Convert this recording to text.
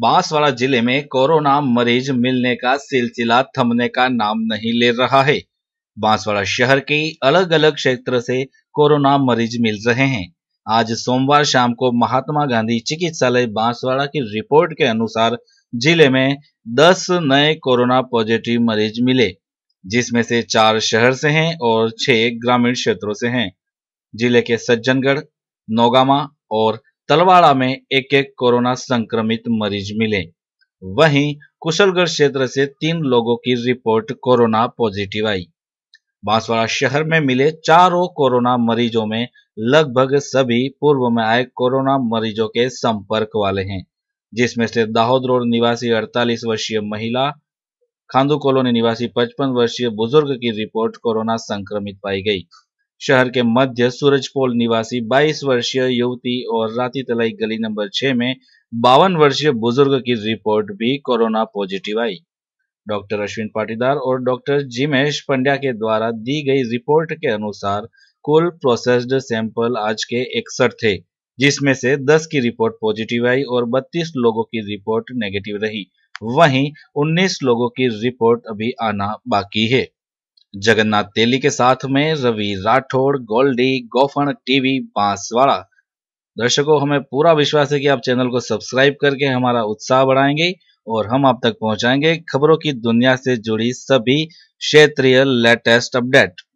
बांसवाड़ा जिले में कोरोना मरीज मिलने का सिलसिला थमने का नाम नहीं ले रहा है बांसवाड़ा शहर के अलग अलग क्षेत्र से कोरोना मरीज मिल रहे हैं आज सोमवार शाम को महात्मा गांधी चिकित्सालय बांसवाड़ा की रिपोर्ट के अनुसार जिले में 10 नए कोरोना पॉजिटिव मरीज मिले जिसमें से चार शहर से हैं और छह ग्रामीण क्षेत्रों से हैं जिले के सज्जनगढ़ नौगामा और तलवाड़ा में एक एक कोरोना संक्रमित मरीज मिले वहीं कुशलगढ़ क्षेत्र से तीन लोगों की रिपोर्ट कोरोना पॉजिटिव आई बांसवाड़ा शहर में मिले चारों कोरोना मरीजों में लगभग सभी पूर्व में आए कोरोना मरीजों के संपर्क वाले हैं जिसमें से दाहोद रोड निवासी 48 वर्षीय महिला खांदू कॉलोनी निवासी 55 वर्षीय बुजुर्ग की रिपोर्ट कोरोना संक्रमित पाई गई शहर के मध्य सूरजपोल निवासी 22 वर्षीय युवती और राती तलाई गली नंबर 6 में बावन वर्षीय बुजुर्ग की रिपोर्ट भी कोरोना पॉजिटिव आई डॉक्टर अश्विन पाटीदार और डॉक्टर जिमेश पंड्या के द्वारा दी गई रिपोर्ट के अनुसार कुल प्रोसेस्ड सैंपल आज के इकसठ थे जिसमें से 10 की रिपोर्ट पॉजिटिव आई और 32 लोगों की रिपोर्ट नेगेटिव रही वहीं 19 लोगों की रिपोर्ट अभी आना बाकी है जगन्नाथ तेली के साथ में रवि राठौड़ गोल्डी गोफन टीवी बांसवाड़ा दर्शकों हमें पूरा विश्वास है कि आप चैनल को सब्सक्राइब करके हमारा उत्साह बढ़ाएंगे और हम आप तक पहुंचाएंगे खबरों की दुनिया से जुड़ी सभी क्षेत्रीय लेटेस्ट अपडेट